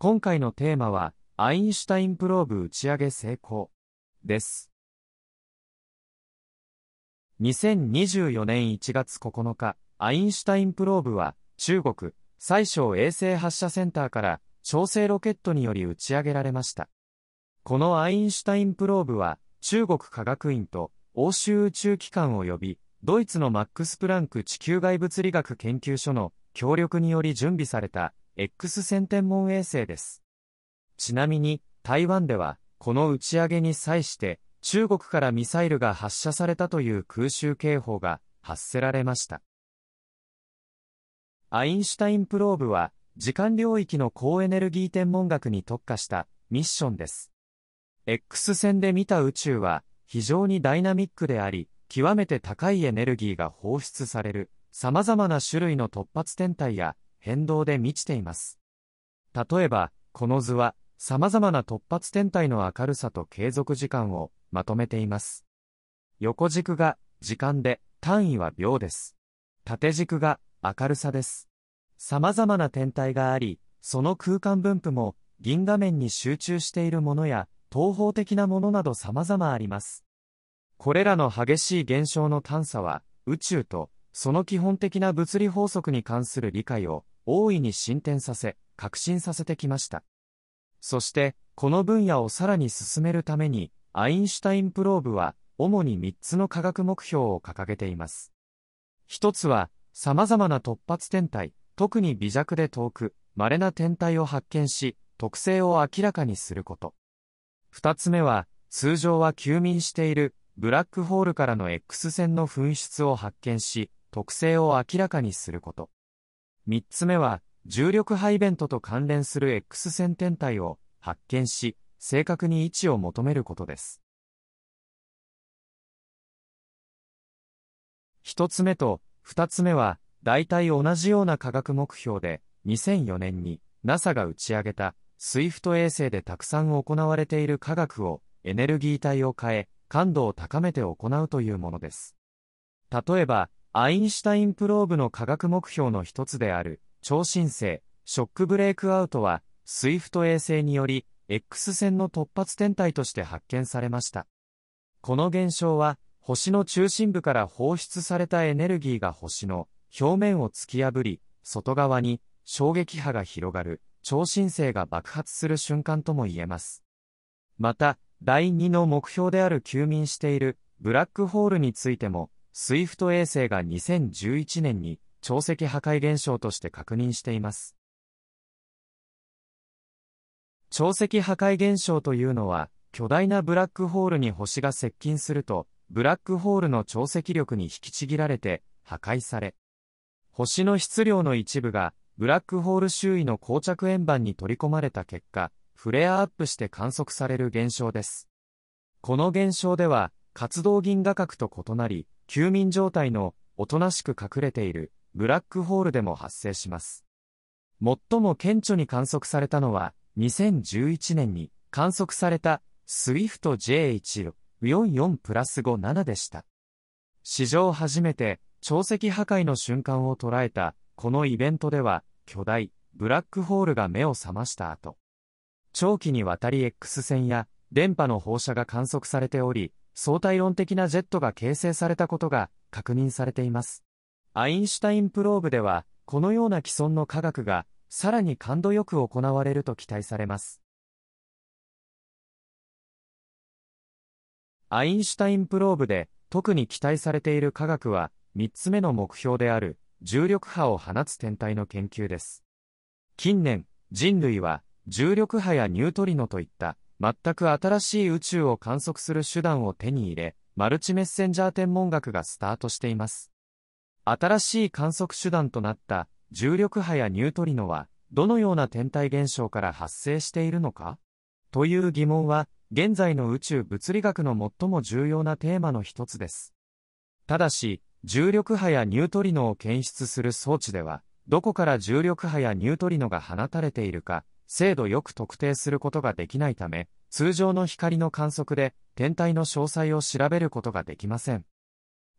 今回のテーマは、アインシュタインプローブ打ち上げ成功です。2024年1月9日、アインシュタインプローブは、中国、最小衛星発射センターから調整ロケットにより打ち上げられました。このアインシュタインプローブは中国科学院と欧州宇宙機関及びドイツのマックス・プランク地球外物理学研究所の協力により準備された X 線天文衛星です。ちなみに、台湾では、この打ち上げに際して、中国からミサイルが発射されたという空襲警報が発せられました。アインシュタインプローブは、時間領域の高エネルギー天文学に特化したミッションです。X 線で見た宇宙は非常にダイナミックであり、極めて高いエネルギーが放出される様々な種類の突発天体や変動で満ちています。例えば、この図は、様々な突発天体の明るさと継続時間をまとめています。横軸が時間で、単位は秒です。縦軸が明るさです。様々な天体があり、その空間分布も銀画面に集中しているものや、東方的なものなど様々あります。これらの激しい現象の探査は、宇宙とその基本的な物理法則に関する理解を大いに進展させ、革新させてきました。そして、この分野をさらに進めるために、アインシュタインプローブは、主に3つの科学目標を掲げています。1つは、様々な突発天体、特に微弱で遠く、稀な天体を発見し、特性を明らかにすること。2つ目は、通常は休眠している、ブラックホールからの X 線の噴出を発見し、特性を明らかにすること。3つ目は、重力排ベントと関連する X 線天体を発見し、正確に位置を求めることです。1つ目と2つ目は、大体同じような科学目標で、2004年に NASA が打ち上げた SWIFT 衛星でたくさん行われている科学をエネルギー体を変え、感度を高めて行うというものです。例えば、アインシュタインプローブの科学目標の一つである、超新星、ショックブレイクアウトは、スイフト衛星により、X 線の突発天体として発見されました。この現象は、星の中心部から放出されたエネルギーが星の表面を突き破り、外側に衝撃波が広がる超新星が爆発する瞬間とも言えます。また、第2の目標である休眠しているブラックホールについても、スイフト衛星が2011年に潮汐破壊現象として確認しています。潮汐破壊現象というのは、巨大なブラックホールに星が接近すると、ブラックホールの潮汐力に引きちぎられて、破壊され、星の質量の一部が、ブラックホール周囲の膠着円盤に取り込まれた結果、フレアアップして観測される現象です。この現象では、活動銀河核と異なり、休眠状態のおとなしく隠れているブラックホールでも発生します。最も顕著に観測されたのは、2011年に観測されたスイフト J144 プラス57でした。史上初めて潮汐破壊の瞬間を捉えたこのイベントでは、巨大ブラックホールが目を覚ました後、長期にわたり X 線や電波の放射が観測されており、相対論的なジェットが形成されたことが確認されています。アインシュタインプローブでは、このような既存の科学が、さらに感度よく行われると期待されます。アインシュタインプローブで、特に期待されている科学は、3つ目の目標である、重力波を放つ天体の研究です。近年、人類は、重力波やニュートリノといった全く新しい宇宙を観測する手段を手に入れ、マルチメッセンジャー天文学がスタートしています。新しい観測手段となった重力波やニュートリノは、どのような天体現象から発生しているのかという疑問は、現在の宇宙物理学の最も重要なテーマの一つです。ただし、重力波やニュートリノを検出する装置では、どこから重力波やニュートリノが放たれているか、精度よく特定することができないため、通常の光の観測で天体の詳細を調べることができません。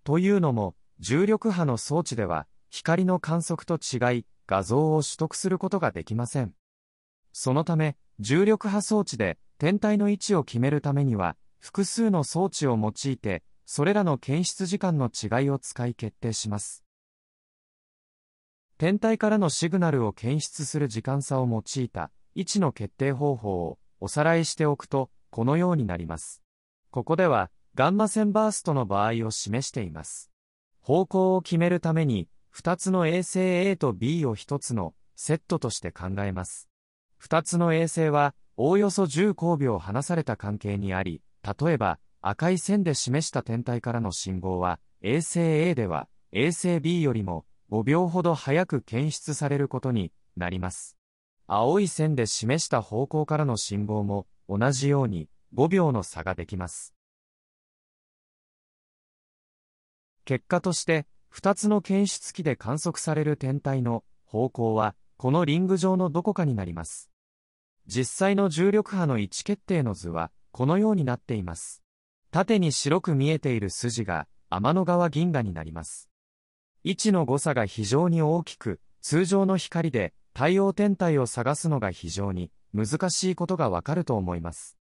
というのも、重力波の装置では、光の観測と違い、画像を取得することができません。そのため、重力波装置で天体の位置を決めるためには、複数の装置を用いて、それらの検出時間の違いを使い決定します。天体からのシグナルを検出する時間差を用いた位置の決定方法をおさらいしておくと、このようになります。ここでは、ガンマ線バーストの場合を示しています。方向を決めるために、2つの衛星 A と B を1つのセットとして考えます。2つの衛星は、おおよそ10光秒離された関係にあり、例えば、赤い線で示した天体からの信号は、衛星 A では、衛星 B よりも5秒ほど早く検出されることになります。青い線で示した方向からの信号も同じように5秒の差ができます。結果として2つの検出器で観測される天体の方向はこのリング上のどこかになります。実際の重力波の位置決定の図はこのようになっています。縦に白く見えている筋が天の川銀河になります。位置の誤差が非常に大きく、通常の光で太陽天体を探すのが非常に難しいことがわかると思います。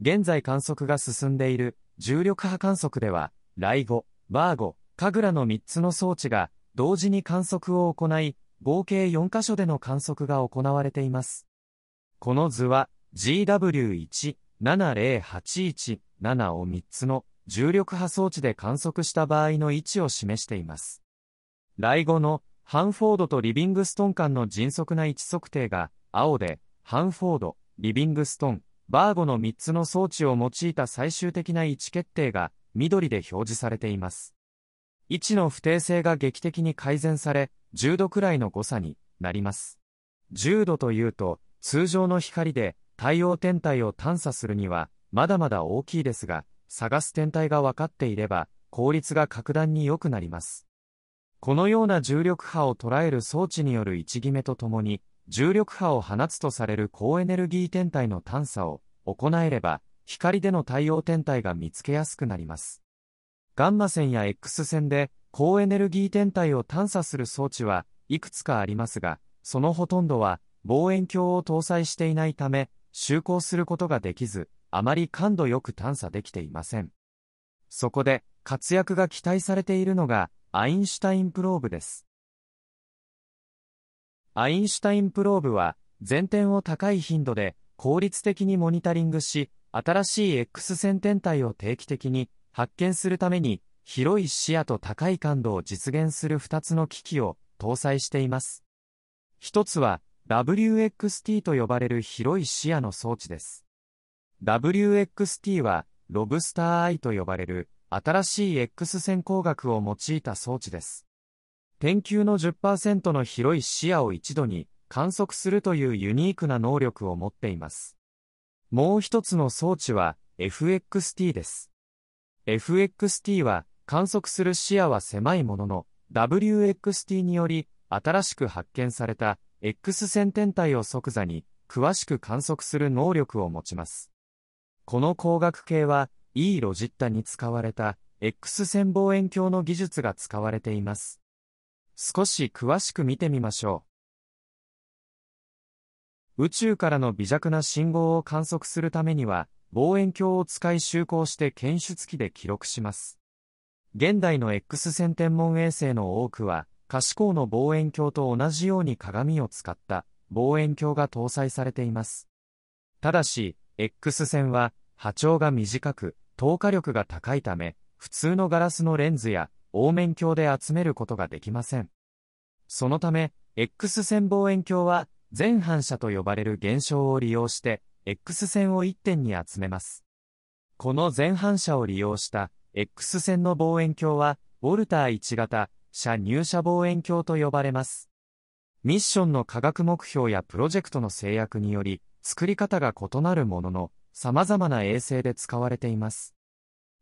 現在観測が進んでいる重力波観測では、ライゴ、バーゴ、カグラの3つの装置が同時に観測を行い、合計4箇所での観測が行われています。この図は GW17081-7 を3つの重力波装置で観測した場合の位置を示しています。来後のハンフォードとリビングストン間の迅速な位置測定が青でハンフォード、リビングストン、バーゴの3つの装置を用いた最終的な位置決定が緑で表示されています。位置の不定性が劇的に改善され、10度くらいの誤差になります。10度というと、通常の光で太陽天体を探査するには、まだまだ大きいですが、探す天体が分かっていれば、効率が格段に良くなります。このような重力波を捉える装置による位置決めとともに、重力波を放つとされる高エネルギー天体の探査を行えれば、光での太陽天体が見つけやすくなります。ガンマ線や X 線で高エネルギー天体を探査する装置はいくつかありますが、そのほとんどは望遠鏡を搭載していないため、就航することができず、あまり感度よく探査できていません。そこで活躍が期待されているのが、アインシュタインプローブです。アインシュタインプローブは、前点を高い頻度で効率的にモニタリングし、新しい X 線天体を定期的に発見するために、広い視野と高い感度を実現する2つの機器を搭載しています。1つは、WXT と呼ばれる広い視野の装置です。WXT は、ロブスターアイと呼ばれる新しい X 線光学を用いた装置です。天球の10%の広い視野を一度に観測するというユニークな能力を持っています。もう一つの装置は FXT です。FXT は観測する視野は狭いものの WXT により新しく発見された X 線天体を即座に詳しく観測する能力を持ちます。この光学系は E ロジッタに使われた X 線望遠鏡の技術が使われています。少し詳しく見てみましょう。宇宙からの微弱な信号を観測するためには、望遠鏡を使い就航して検出機で記録します。現代の X 線天文衛星の多くは、可視光の望遠鏡と同じように鏡を使った望遠鏡が搭載されています。ただし、X 線は波長が短く、透過力が高いため、普通のガラスのレンズや凹面鏡で集めることができません。そのため、X 線望遠鏡は全反射と呼ばれる現象を利用して、X 線を1点に集めます。この全反射を利用した X 線の望遠鏡は、ウォルター1型、射入射望遠鏡と呼ばれます。ミッションの科学目標やプロジェクトの制約により、作り方が異なるものの、様々な衛星で使われています。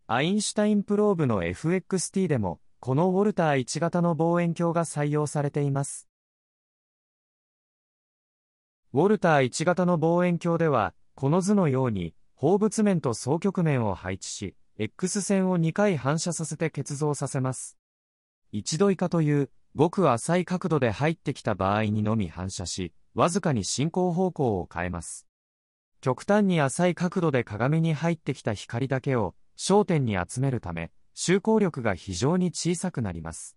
アインシュタインプローブの FXT でも、このウォルター1型の望遠鏡が採用されています。ウォルター1型の望遠鏡では、この図のように、放物面と双極面を配置し、X 線を2回反射させて結像させます。一度以下という、ごく浅い角度で入ってきた場合にのみ反射し、わずかに進行方向を変えます。極端に浅い角度で鏡に入ってきた光だけを焦点に集めるため、集光力が非常に小さくなります。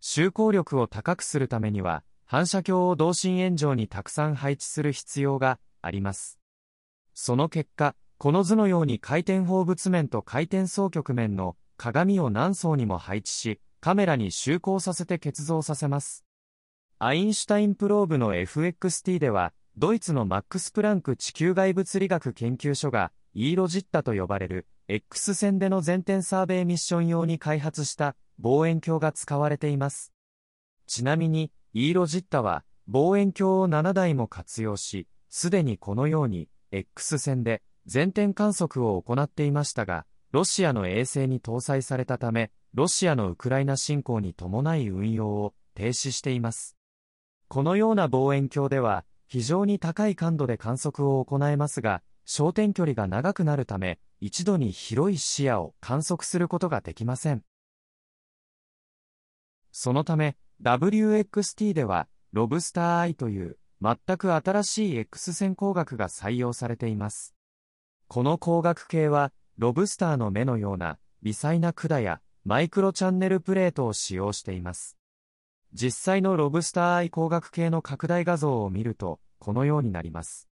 集光力を高くするためには、反射鏡を同心円状にたくさん配置する必要があります。その結果、この図のように回転放物面と回転双極面の鏡を何層にも配置し、カメラに就航させて結像させます。アインシュタインプローブの FXT では、ドイツのマックス・プランク地球外物理学研究所が、イーロジッタと呼ばれる、X 線での全天サーベイミッション用に開発した望遠鏡が使われています。ちなみに、イーロジッタは、望遠鏡を7台も活用し、すでにこのように、X 線で全天観測を行っていましたが、ロシアの衛星に搭載されたため、ロシアのウクライナ侵攻に伴い運用を停止しています。このような望遠鏡では、非常に高い感度で観測を行えますが、焦点距離が長くなるため、一度に広い視野を観測することができません。そのため、WXT では、ロブスター I という全く新しい X 線光学が採用されています。この光学系は、ロブスターの目のような微細な管やマイクロチャンネルプレートを使用しています。実際のロブスター愛光学系の拡大画像を見ると、このようになります。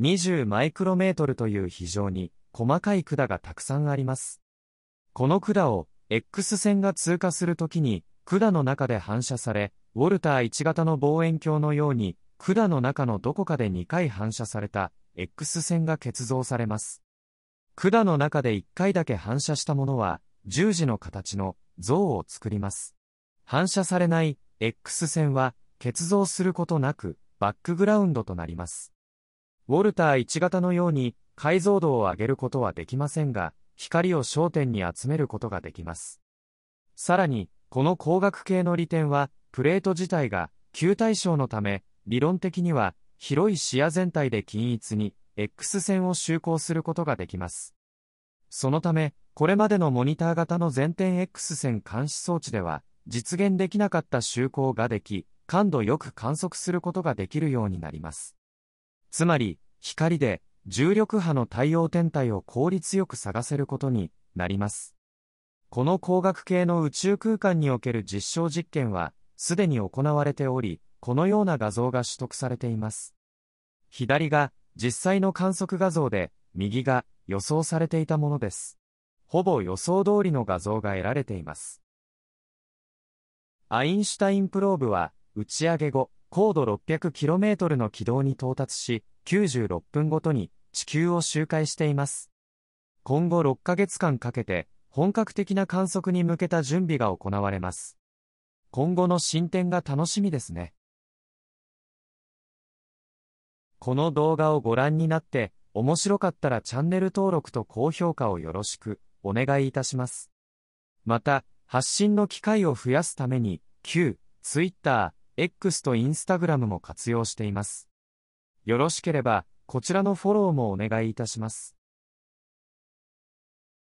20マイクロメートルという非常に細かい管がたくさんあります。この管を X 線が通過するときに管の中で反射され、ウォルター1型の望遠鏡のように管の中のどこかで2回反射された X 線が結像されます。管の中で1回だけ反射したものは十字の形の像を作ります。反射されない X 線は欠造することなくバックグラウンドとなります。ウォルター1型のように解像度を上げることはできませんが、光を焦点に集めることができます。さらに、この光学系の利点は、プレート自体が球対称のため、理論的には広い視野全体で均一に X 線を就航することができます。そのため、これまでのモニター型の全点 X 線監視装置では、実現できなかった就航ができ、感度よく観測することができるようになります。つまり、光で重力波の太陽天体を効率よく探せることになります。この光学系の宇宙空間における実証実験は、すでに行われており、このような画像が取得されています。左が実際の観測画像で、右が予想されていたものです。ほぼ予想通りの画像が得られています。アインシュタインプローブは、打ち上げ後、高度 600km の軌道に到達し、96分ごとに地球を周回しています。今後6ヶ月間かけて、本格的な観測に向けた準備が行われます。今後の進展が楽しみですね。この動画をご覧になって、面白かったらチャンネル登録と高評価をよろしくお願いいたします。また、発信の機会を増やすために、旧、Twitter、X と Instagram も活用しています。よろしければ、こちらのフォローもお願いいたします。